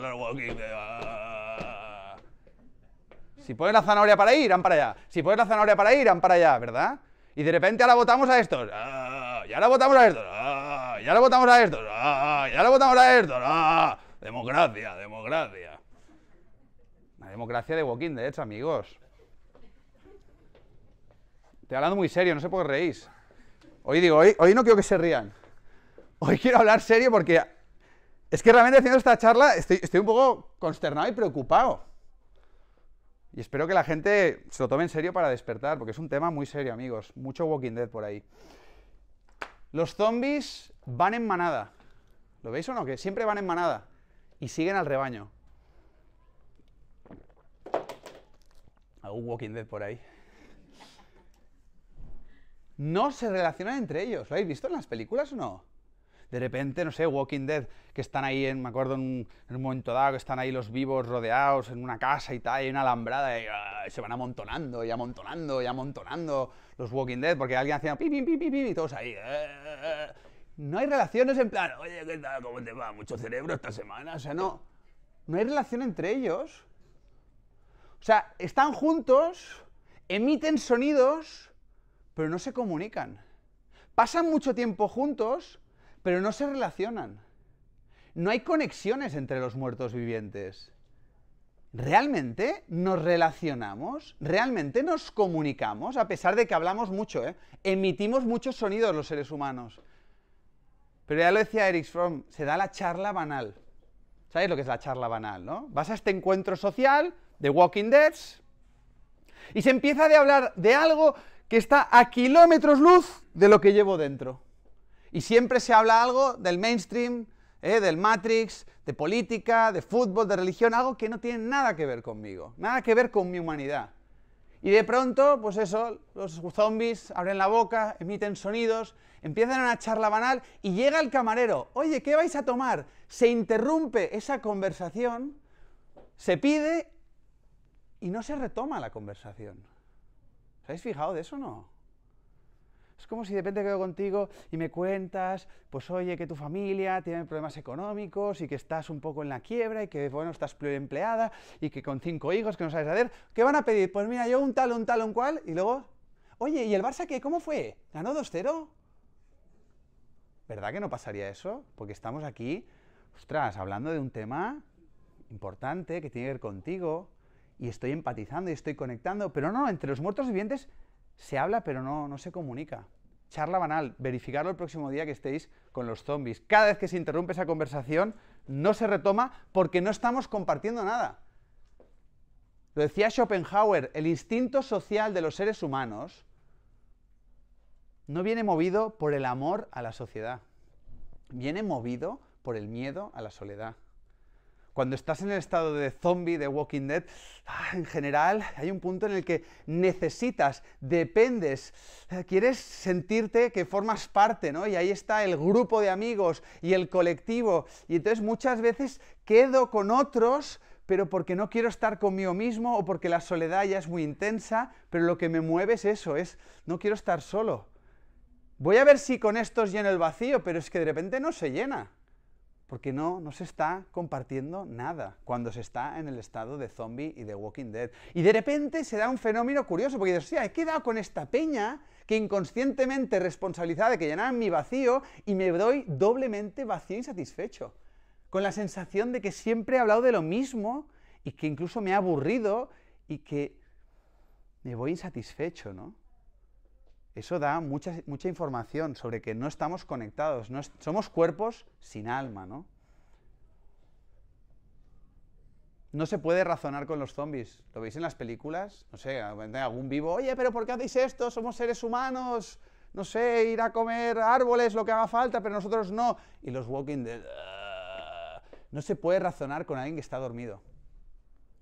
Si pones la zanahoria para ir, irán para allá. Si pones la zanahoria para ir, irán para allá, ¿verdad? Y de repente ahora votamos a estos. ¡Ya la votamos a Erdogan, la votamos a Erdogan, ya la votamos a Democracia, democracia. La democracia de Walking Dead, amigos. Estoy hablando muy serio, no sé por qué reís. Hoy digo, hoy, hoy no quiero que se rían. Hoy quiero hablar serio porque es que realmente haciendo esta charla estoy, estoy un poco consternado y preocupado. Y espero que la gente se lo tome en serio para despertar, porque es un tema muy serio, amigos. Mucho Walking Dead por ahí. Los zombies van en manada. ¿Lo veis o no? Que siempre van en manada. Y siguen al rebaño. Ah, un Walking Dead por ahí. No se relacionan entre ellos. ¿Lo habéis visto en las películas o no? De repente, no sé, Walking Dead, que están ahí, me acuerdo, en un, momento dado, que están ahí los vivos rodeados en una casa y tal, y hay una alambrada, ah, y se van amontonando, y amontonando, y amontonando los Walking Dead, porque alguien hacía pi, pi, pi, pi, pi, y todos ahí. Eh, eh, eh. no hay relaciones en plan, oye, ¿qué tal? ¿Cómo te va? ¿Mucho cerebro esta semana? O sea, no. No hay relación entre ellos. O sea, están juntos, emiten sonidos, pero no se comunican. Pasan mucho tiempo juntos, pero no se relacionan. No hay conexiones entre los muertos vivientes. ¿Realmente nos relacionamos? ¿Realmente nos comunicamos? A pesar de que hablamos mucho, ¿eh? emitimos muchos sonidos los seres humanos. Pero ya lo decía Eric Fromm, se da la charla banal. ¿Sabéis lo que es la charla banal, no? Vas a este encuentro social de Walking Dead y se empieza a hablar de algo que está a kilómetros luz de lo que llevo dentro. Y siempre se habla algo del mainstream, ¿eh? del Matrix, de política, de fútbol, de religión, algo que no tiene nada que ver conmigo, nada que ver con mi humanidad. Y de pronto, pues eso, los zombies abren la boca, emiten sonidos, empiezan una charla banal y llega el camarero, oye, ¿qué vais a tomar? Se interrumpe esa conversación, se pide y no se retoma la conversación. ¿Os habéis fijado de eso o no? Es como si de repente quedo contigo y me cuentas, pues oye, que tu familia tiene problemas económicos y que estás un poco en la quiebra y que, bueno, estás empleada y que con cinco hijos que no sabes hacer, ¿qué van a pedir? Pues mira, yo un tal, un tal, un cual y luego, oye, ¿y el Barça qué? ¿Cómo fue? ¿Ganó 2-0? ¿Verdad que no pasaría eso? Porque estamos aquí, ostras, hablando de un tema importante que tiene que ver contigo y estoy empatizando y estoy conectando, pero no, entre los muertos vivientes se habla pero no, no se comunica. Charla banal, verificarlo el próximo día que estéis con los zombies. Cada vez que se interrumpe esa conversación, no se retoma porque no estamos compartiendo nada. Lo decía Schopenhauer, el instinto social de los seres humanos no viene movido por el amor a la sociedad, viene movido por el miedo a la soledad cuando estás en el estado de zombie de Walking Dead, ah, en general hay un punto en el que necesitas, dependes, eh, quieres sentirte que formas parte, ¿no? Y ahí está el grupo de amigos y el colectivo. Y entonces muchas veces quedo con otros pero porque no quiero estar conmigo mismo o porque la soledad ya es muy intensa, pero lo que me mueve es eso, es no quiero estar solo. Voy a ver si con estos lleno el vacío, pero es que de repente no se llena. Porque no, no se está compartiendo nada cuando se está en el estado de zombie y de Walking Dead. Y de repente se da un fenómeno curioso, porque dices, sea, he quedado con esta peña que inconscientemente responsabilizada de que llenaran mi vacío y me doy doblemente vacío y satisfecho. Con la sensación de que siempre he hablado de lo mismo y que incluso me ha aburrido y que me voy insatisfecho, ¿no? Eso da mucha, mucha información sobre que no estamos conectados, no somos cuerpos sin alma, ¿no? No se puede razonar con los zombies. ¿Lo veis en las películas? No sé, algún vivo, oye, pero ¿por qué hacéis esto? Somos seres humanos, no sé, ir a comer árboles, lo que haga falta, pero nosotros no. Y los Walking Dead... No se puede razonar con alguien que está dormido.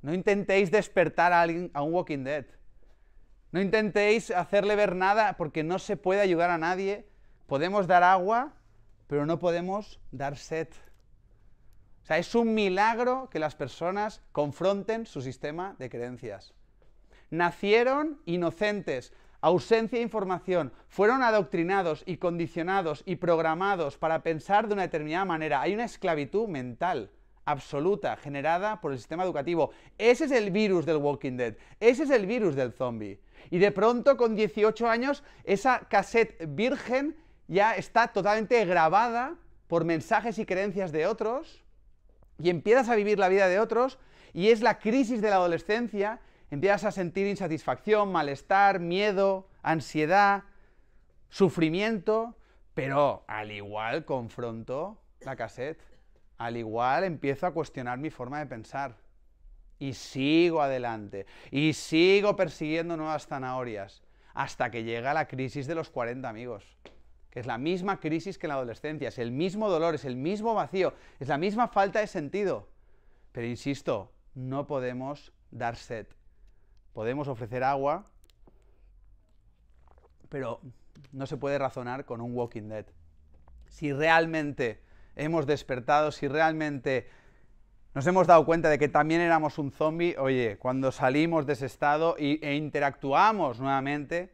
No intentéis despertar a, alguien, a un Walking Dead. No intentéis hacerle ver nada porque no se puede ayudar a nadie. Podemos dar agua, pero no podemos dar sed. O sea, es un milagro que las personas confronten su sistema de creencias. Nacieron inocentes, ausencia de información, fueron adoctrinados y condicionados y programados para pensar de una determinada manera. Hay una esclavitud mental absoluta generada por el sistema educativo. Ese es el virus del Walking Dead, ese es el virus del zombie. Y de pronto, con 18 años, esa cassette virgen ya está totalmente grabada por mensajes y creencias de otros, y empiezas a vivir la vida de otros, y es la crisis de la adolescencia, empiezas a sentir insatisfacción, malestar, miedo, ansiedad, sufrimiento, pero al igual confronto la cassette, al igual empiezo a cuestionar mi forma de pensar y sigo adelante y sigo persiguiendo nuevas zanahorias hasta que llega la crisis de los 40 amigos, que es la misma crisis que en la adolescencia, es el mismo dolor, es el mismo vacío, es la misma falta de sentido. Pero insisto, no podemos dar sed. Podemos ofrecer agua, pero no se puede razonar con un Walking Dead. Si realmente hemos despertado, si realmente nos hemos dado cuenta de que también éramos un zombie, oye, cuando salimos de ese estado e interactuamos nuevamente,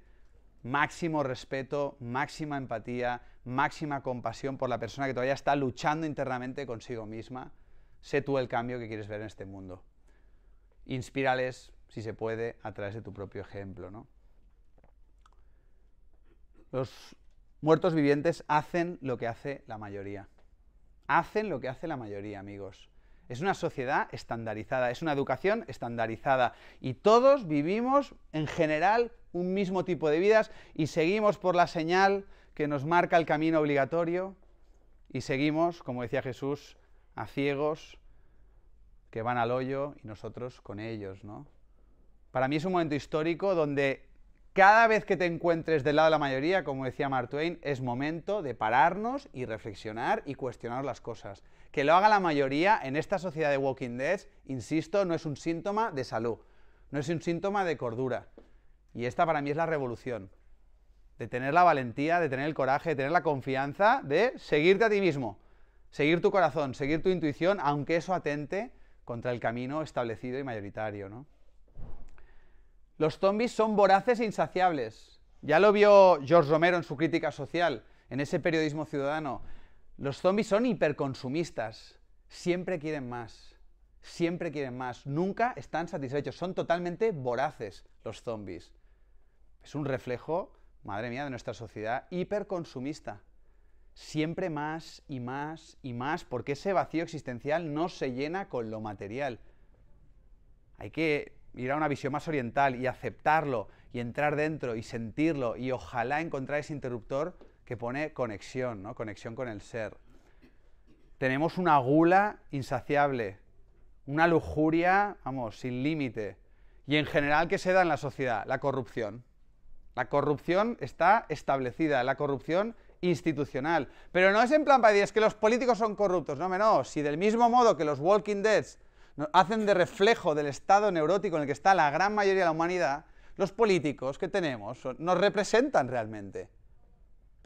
máximo respeto, máxima empatía, máxima compasión por la persona que todavía está luchando internamente consigo misma. Sé tú el cambio que quieres ver en este mundo. Inspírales, si se puede, a través de tu propio ejemplo. Los muertos vivientes hacen lo que hace la mayoría. Hacen lo que hace la mayoría, amigos es una sociedad estandarizada, es una educación estandarizada y todos vivimos en general un mismo tipo de vidas y seguimos por la señal que nos marca el camino obligatorio y seguimos, como decía Jesús, a ciegos que van al hoyo y nosotros con ellos, ¿no? Para mí es un momento histórico donde cada vez que te encuentres del lado de la mayoría, como decía Mark Twain, es momento de pararnos y reflexionar y cuestionar las cosas. Que lo haga la mayoría en esta sociedad de Walking Dead, insisto, no es un síntoma de salud, no es un síntoma de cordura. Y esta para mí es la revolución. De tener la valentía, de tener el coraje, de tener la confianza, de seguirte a ti mismo, seguir tu corazón, seguir tu intuición, aunque eso atente contra el camino establecido y mayoritario. Los zombies son voraces e insaciables. Ya lo vio George Romero en su crítica social, en ese periodismo ciudadano. Los zombies son hiperconsumistas. Siempre quieren más. Siempre quieren más. Nunca están satisfechos. Son totalmente voraces los zombies. Es un reflejo, madre mía, de nuestra sociedad hiperconsumista. Siempre más y más y más, porque ese vacío existencial no se llena con lo material. Hay que ir a una visión más oriental y aceptarlo y entrar dentro y sentirlo y ojalá encontrar ese interruptor que pone conexión, ¿no? conexión con el ser. Tenemos una gula insaciable, una lujuria, vamos, sin límite. Y en general, que se da en la sociedad? La corrupción. La corrupción está establecida, la corrupción institucional. Pero no es en plan para es que los políticos son corruptos. No, no, si del mismo modo que los Walking Deads hacen de reflejo del estado neurótico en el que está la gran mayoría de la humanidad, los políticos que tenemos nos representan realmente.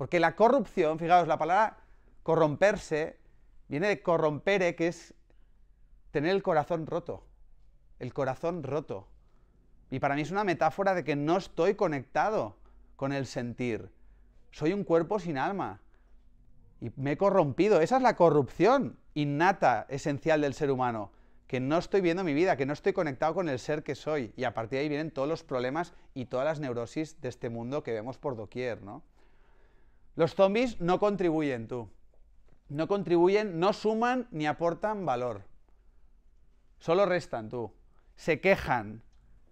Porque la corrupción, fijaos, la palabra corromperse viene de corrompere, que es tener el corazón roto. El corazón roto. Y para mí es una metáfora de que no estoy conectado con el sentir. Soy un cuerpo sin alma. Y me he corrompido. Esa es la corrupción innata, esencial del ser humano. Que no estoy viendo mi vida, que no estoy conectado con el ser que soy. Y a partir de ahí vienen todos los problemas y todas las neurosis de este mundo que vemos por doquier, ¿no? Los zombies no contribuyen, tú. No contribuyen, no suman ni aportan valor. Solo restan, tú. Se quejan,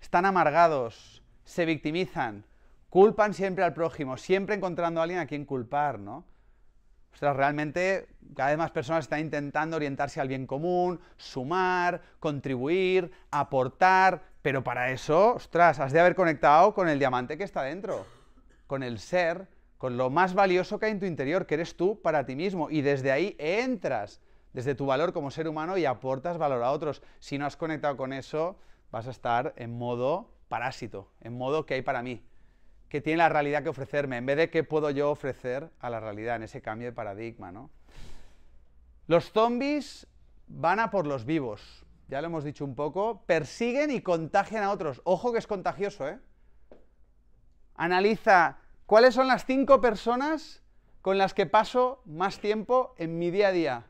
están amargados, se victimizan, culpan siempre al prójimo, siempre encontrando a alguien a quien culpar, ¿no? Ostras, realmente cada vez más personas están intentando orientarse al bien común, sumar, contribuir, aportar, pero para eso, ostras, has de haber conectado con el diamante que está dentro, con el ser con lo más valioso que hay en tu interior, que eres tú para ti mismo. Y desde ahí entras, desde tu valor como ser humano y aportas valor a otros. Si no has conectado con eso, vas a estar en modo parásito, en modo que hay para mí, que tiene la realidad que ofrecerme, en vez de qué puedo yo ofrecer a la realidad, en ese cambio de paradigma. ¿no? Los zombies van a por los vivos, ya lo hemos dicho un poco, persiguen y contagian a otros. Ojo que es contagioso, ¿eh? Analiza ¿Cuáles son las cinco personas con las que paso más tiempo en mi día a día?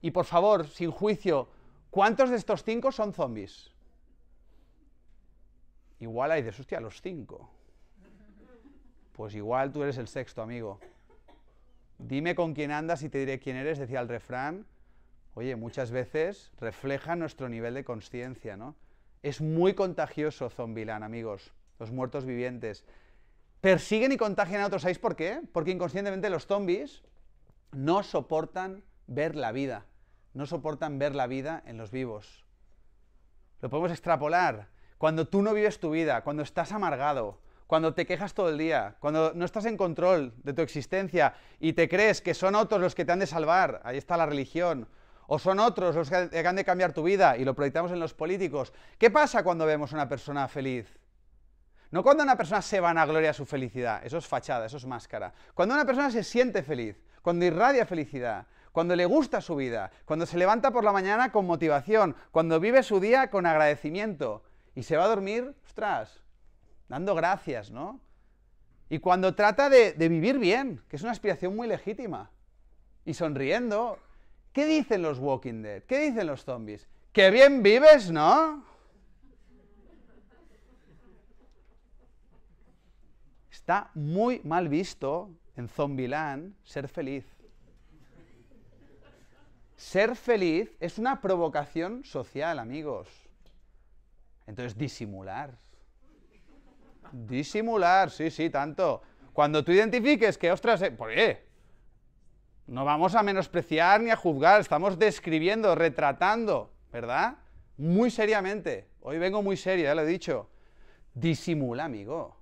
Y por favor, sin juicio, ¿cuántos de estos cinco son zombies? Igual hay de hostia, los cinco. Pues igual tú eres el sexto, amigo. Dime con quién andas y te diré quién eres, decía el refrán. Oye, muchas veces refleja nuestro nivel de conciencia, ¿no? Es muy contagioso Zombilán, amigos, los muertos vivientes persiguen y contagian a otros. ¿Sabéis por qué? Porque inconscientemente los zombies no soportan ver la vida. No soportan ver la vida en los vivos. Lo podemos extrapolar. Cuando tú no vives tu vida, cuando estás amargado, cuando te quejas todo el día, cuando no estás en control de tu existencia y te crees que son otros los que te han de salvar, ahí está la religión, o son otros los que han de cambiar tu vida y lo proyectamos en los políticos. ¿Qué pasa cuando vemos a una persona feliz? No cuando una persona se vanagloria su felicidad, eso es fachada, eso es máscara. Cuando una persona se siente feliz, cuando irradia felicidad, cuando le gusta su vida, cuando se levanta por la mañana con motivación, cuando vive su día con agradecimiento y se va a dormir, ostras, dando gracias, ¿no? Y cuando trata de, de vivir bien, que es una aspiración muy legítima, y sonriendo, ¿qué dicen los Walking Dead? ¿Qué dicen los zombies? ¡Que bien vives, ¿no? Está muy mal visto en Zombieland ser feliz. Ser feliz es una provocación social, amigos. Entonces, disimular. Disimular, sí, sí, tanto. Cuando tú identifiques que, ostras, eh, ¿por pues, qué? No vamos a menospreciar ni a juzgar, estamos describiendo, retratando, ¿verdad? Muy seriamente. Hoy vengo muy serio, ya lo he dicho. Disimula, amigo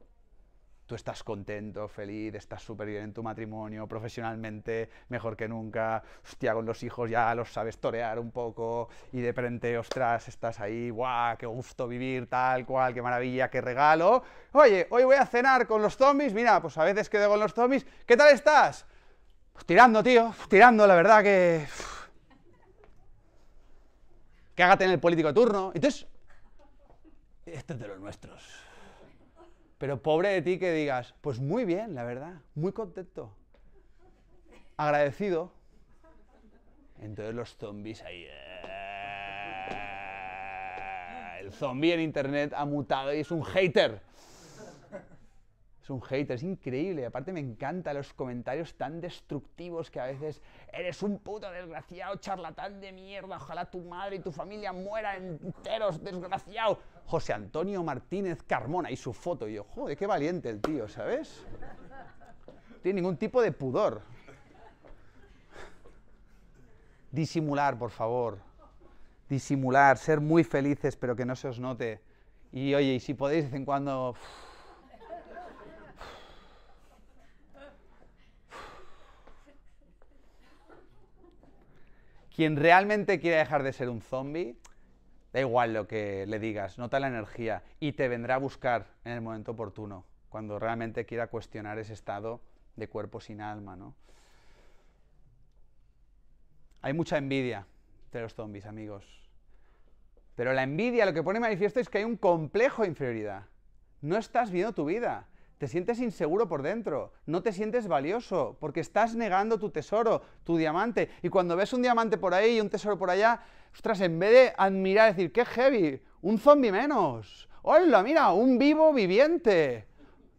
tú estás contento, feliz, estás súper bien en tu matrimonio, profesionalmente, mejor que nunca, hostia, con los hijos ya los sabes torear un poco y de repente, ostras, estás ahí, guau, qué gusto vivir, tal cual, qué maravilla, qué regalo. Oye, hoy voy a cenar con los zombies, mira, pues a veces quedo con los zombies, ¿qué tal estás? Pues tirando, tío, tirando, la verdad que... hágate en el político de turno. Entonces, este es de los nuestros pero pobre de ti que digas, pues muy bien, la verdad, muy contento, agradecido. Entonces los zombies ahí... Eh, el zombie en Internet ha mutado y es un hater es un hater, es increíble. Aparte me encantan los comentarios tan destructivos que a veces eres un puto desgraciado, charlatán de mierda, ojalá tu madre y tu familia mueran enteros, desgraciado. José Antonio Martínez Carmona y su foto. Y yo, joder, qué valiente el tío, ¿sabes? tiene ningún tipo de pudor. Disimular, por favor. Disimular, ser muy felices, pero que no se os note. Y oye, y si podéis de vez en cuando... Quien realmente quiera dejar de ser un zombie, da igual lo que le digas, nota la energía y te vendrá a buscar en el momento oportuno, cuando realmente quiera cuestionar ese estado de cuerpo sin alma, ¿no? Hay mucha envidia de los zombies, amigos. Pero la envidia lo que pone manifiesto es que hay un complejo de inferioridad. No estás viendo tu vida te sientes inseguro por dentro, no te sientes valioso, porque estás negando tu tesoro, tu diamante. Y cuando ves un diamante por ahí y un tesoro por allá, ostras, en vez de admirar, decir, qué heavy, un zombie menos. Hola, mira, un vivo viviente.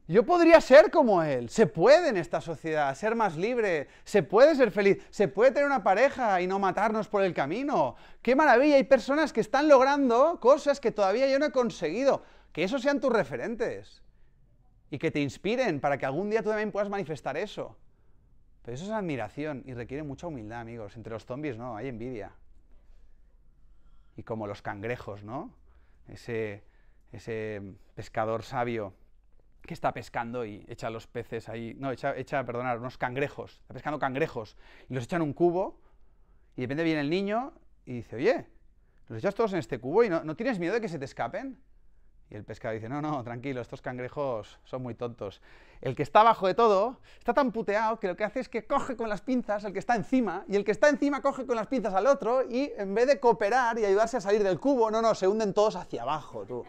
Yo podría ser como él. Se puede en esta sociedad ser más libre, se puede ser feliz, se puede tener una pareja y no matarnos por el camino. ¡Qué maravilla! Hay personas que están logrando cosas que todavía yo no he conseguido. Que esos sean tus referentes y que te inspiren para que algún día tú también puedas manifestar eso. Pero eso es admiración y requiere mucha humildad, amigos. Entre los zombies no, hay envidia. Y como los cangrejos, ¿no? Ese, ese pescador sabio que está pescando y echa los peces ahí, no, echa, echa perdonar, unos cangrejos, está pescando cangrejos y los echa en un cubo y depende repente viene el niño y dice, oye, los echas todos en este cubo y no, no tienes miedo de que se te escapen. Y el pescado dice, no, no, tranquilo, estos cangrejos son muy tontos. El que está abajo de todo está tan puteado que lo que hace es que coge con las pinzas al que está encima y el que está encima coge con las pinzas al otro y en vez de cooperar y ayudarse a salir del cubo, no, no, se hunden todos hacia abajo, tú.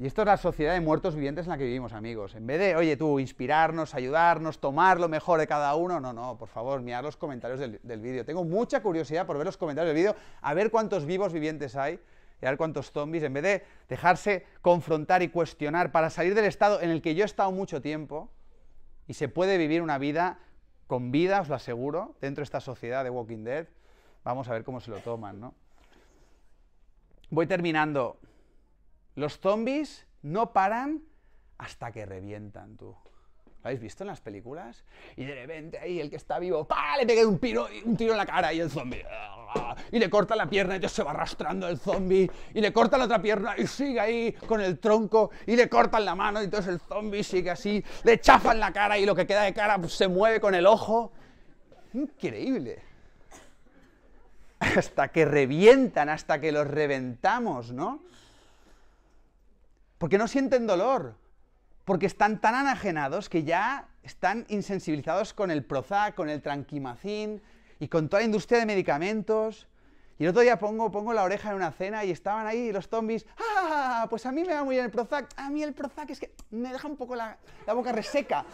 Y esto es la sociedad de muertos vivientes en la que vivimos, amigos. En vez de, oye, tú, inspirarnos, ayudarnos, tomar lo mejor de cada uno, no, no, por favor, mirad los comentarios del, del vídeo. Tengo mucha curiosidad por ver los comentarios del vídeo, a ver cuántos vivos vivientes hay y a ver cuántos zombies, en vez de dejarse confrontar y cuestionar para salir del estado en el que yo he estado mucho tiempo y se puede vivir una vida con vida, os lo aseguro, dentro de esta sociedad de Walking Dead, vamos a ver cómo se lo toman, ¿no? Voy terminando. Los zombies no paran hasta que revientan tú. ¿Lo habéis visto en las películas? Y de repente ahí el que está vivo, ¡pa! Le pega un, piro, un tiro en la cara y el zombie. Ah, y le corta la pierna y entonces se va arrastrando el zombie. Y le corta la otra pierna y sigue ahí con el tronco. Y le cortan la mano y entonces el zombie sigue así. Le chafan la cara y lo que queda de cara pues, se mueve con el ojo. Increíble. Hasta que revientan, hasta que los reventamos, ¿no? Porque no sienten dolor porque están tan anajenados que ya están insensibilizados con el Prozac, con el Tranquimacin y con toda la industria de medicamentos. Y el otro día pongo, pongo la oreja en una cena y estaban ahí los zombies. ¡Ah! Pues a mí me va muy bien el Prozac. A mí el Prozac es que me deja un poco la, la boca reseca.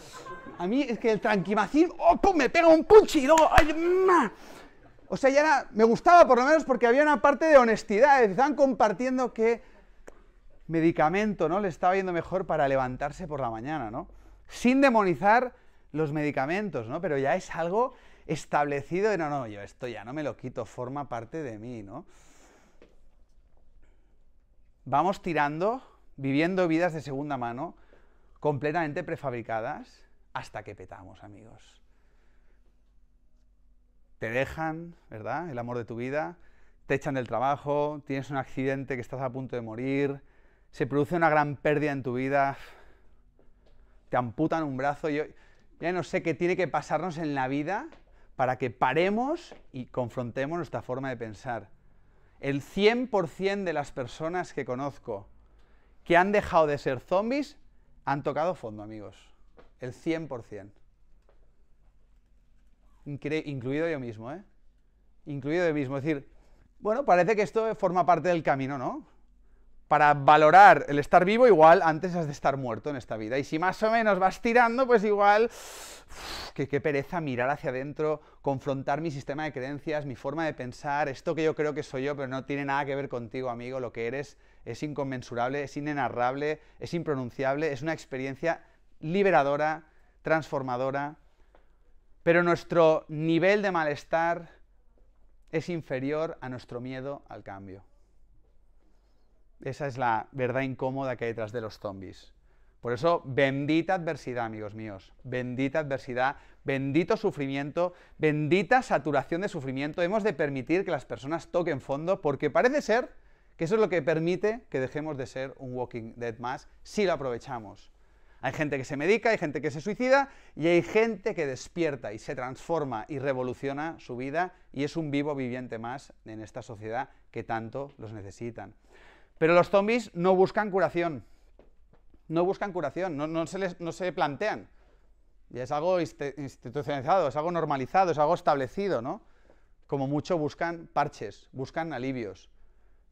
A mí es que el Tranquimacin, ¡oh, pum! Me pega un punch y luego. ¡ay, ma! O sea, ya me gustaba por lo menos porque había una parte de honestidad. Estaban compartiendo que medicamento, ¿no? Le estaba yendo mejor para levantarse por la mañana, ¿no? Sin demonizar los medicamentos, ¿no? Pero ya es algo establecido de, no, no, yo esto ya no me lo quito, forma parte de mí, ¿no? Vamos tirando, viviendo vidas de segunda mano, completamente prefabricadas, hasta que petamos, amigos. Te dejan, ¿verdad? El amor de tu vida, te echan del trabajo, tienes un accidente que estás a punto de morir, se produce una gran pérdida en tu vida, te amputan un brazo, yo ya no sé qué tiene que pasarnos en la vida para que paremos y confrontemos nuestra forma de pensar. El 100% de las personas que conozco que han dejado de ser zombies han tocado fondo, amigos. El 100%. incluido yo mismo, ¿eh? Incluido yo mismo. Es decir, bueno, parece que esto forma parte del camino, ¿no? para valorar el estar vivo, igual antes has de estar muerto en esta vida. Y si más o menos vas tirando, pues igual... qué pereza mirar hacia adentro, confrontar mi sistema de creencias, mi forma de pensar, esto que yo creo que soy yo, pero no tiene nada que ver contigo, amigo. Lo que eres es inconmensurable, es inenarrable, es impronunciable, es una experiencia liberadora, transformadora. Pero nuestro nivel de malestar es inferior a nuestro miedo al cambio. Esa es la verdad incómoda que hay detrás de los zombies. Por eso, bendita adversidad, amigos míos, bendita adversidad, bendito sufrimiento, bendita saturación de sufrimiento. Hemos de permitir que las personas toquen fondo porque parece ser que eso es lo que permite que dejemos de ser un Walking Dead más si lo aprovechamos. Hay gente que se medica, hay gente que se suicida y hay gente que despierta y se transforma y revoluciona su vida y es un vivo viviente más en esta sociedad que tanto los necesitan. Pero los zombies no buscan curación. No buscan curación, no, se, plantean. Y es algo institucionalizado, es algo normalizado, es algo establecido, ¿no? Como mucho buscan parches, buscan alivios.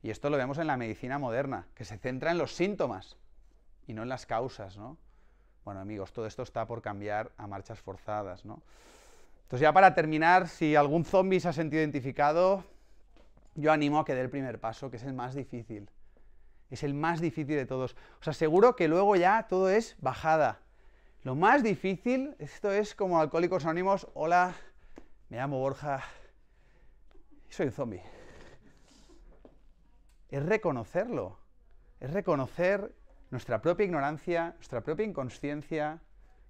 Y esto lo vemos en la medicina moderna, que se centra en los síntomas y no en las causas, ¿no? Bueno, amigos, todo esto está por cambiar a marchas forzadas, ¿no? Entonces, ya para terminar, si algún zombie se ha sentido identificado, yo animo a que dé el primer paso, que es el más difícil es el más difícil de todos. Os aseguro que luego ya todo es bajada. Lo más difícil, esto es como Alcohólicos Anónimos, hola, me llamo Borja, soy un zombie. Es reconocerlo, es reconocer nuestra propia ignorancia, nuestra propia inconsciencia,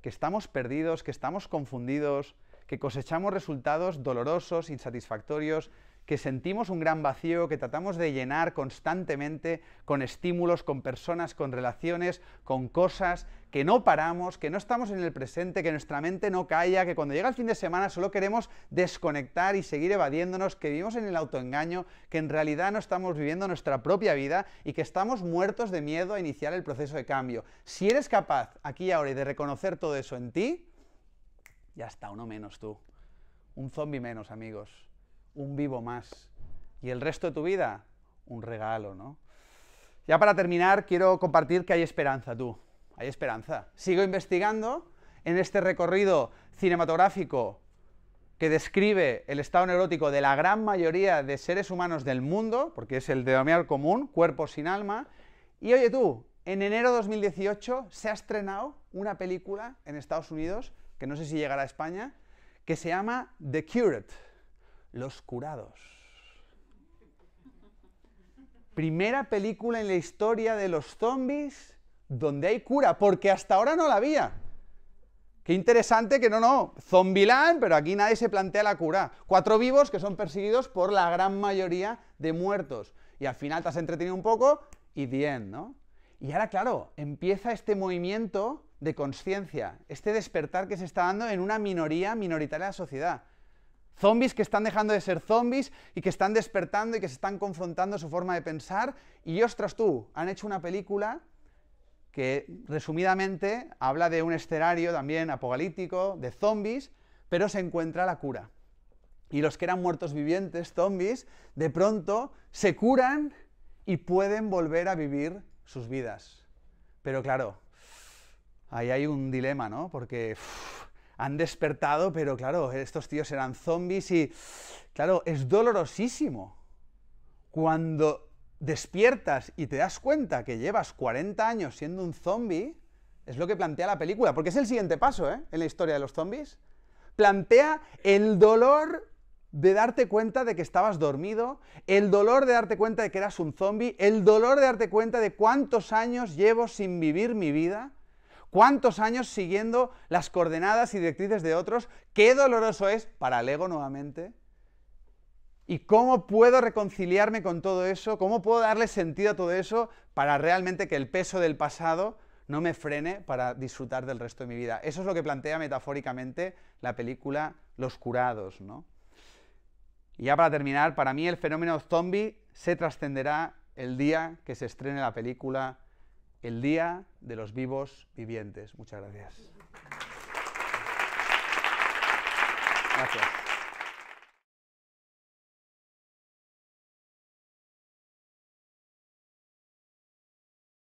que estamos perdidos, que estamos confundidos, que cosechamos resultados dolorosos, insatisfactorios, que sentimos un gran vacío, que tratamos de llenar constantemente con estímulos, con personas, con relaciones, con cosas, que no paramos, que no estamos en el presente, que nuestra mente no calla, que cuando llega el fin de semana solo queremos desconectar y seguir evadiéndonos, que vivimos en el autoengaño, que en realidad no estamos viviendo nuestra propia vida y que estamos muertos de miedo a iniciar el proceso de cambio. Si eres capaz aquí y ahora de reconocer todo eso en ti, ya está, uno menos tú. Un zombie menos, amigos un vivo más. Y el resto de tu vida, un regalo, ¿no? Ya para terminar, quiero compartir que hay esperanza, tú. Hay esperanza. Sigo investigando en este recorrido cinematográfico que describe el estado neurótico de la gran mayoría de seres humanos del mundo, porque es el denominador común, cuerpo sin alma. Y oye tú, en enero de 2018 se ha estrenado una película en Estados Unidos, que no sé si llegará a España, que se llama The Curate. Los curados. Primera película en la historia de los zombies donde hay cura, porque hasta ahora no la había. Qué interesante que no, no, Zombieland, pero aquí nadie se plantea la cura. Cuatro vivos que son perseguidos por la gran mayoría de muertos. Y al final te has entretenido un poco y bien, ¿no? Y ahora, claro, empieza este movimiento de conciencia, este despertar que se está dando en una minoría minoritaria de la sociedad. Zombies que están dejando de ser zombies y que están despertando y que se están confrontando su forma de pensar. Y ostras tú, han hecho una película que resumidamente habla de un escenario también apocalíptico, de zombies, pero se encuentra la cura. Y los que eran muertos vivientes, zombies, de pronto se curan y pueden volver a vivir sus vidas. Pero claro, ahí hay un dilema, ¿no? Porque han despertado, pero claro, estos tíos eran zombies y, claro, es dolorosísimo. Cuando despiertas y te das cuenta que llevas 40 años siendo un zombie, es lo que plantea la película, porque es el siguiente paso ¿eh? en la historia de los zombies. Plantea el dolor de darte cuenta de que estabas dormido, el dolor de darte cuenta de que eras un zombie, el dolor de darte cuenta de cuántos años llevo sin vivir mi vida cuántos años siguiendo las coordenadas y directrices de otros, qué doloroso es para el ego nuevamente. ¿Y cómo puedo reconciliarme con todo eso? ¿Cómo puedo darle sentido a todo eso para realmente que el peso del pasado no me frene para disfrutar del resto de mi vida? Eso es lo que plantea metafóricamente la película Los curados, ¿no? Y ya para terminar, para mí el fenómeno zombie se trascenderá el día que se estrene la película el Día de los Vivos Vivientes. Muchas gracias. Gracias.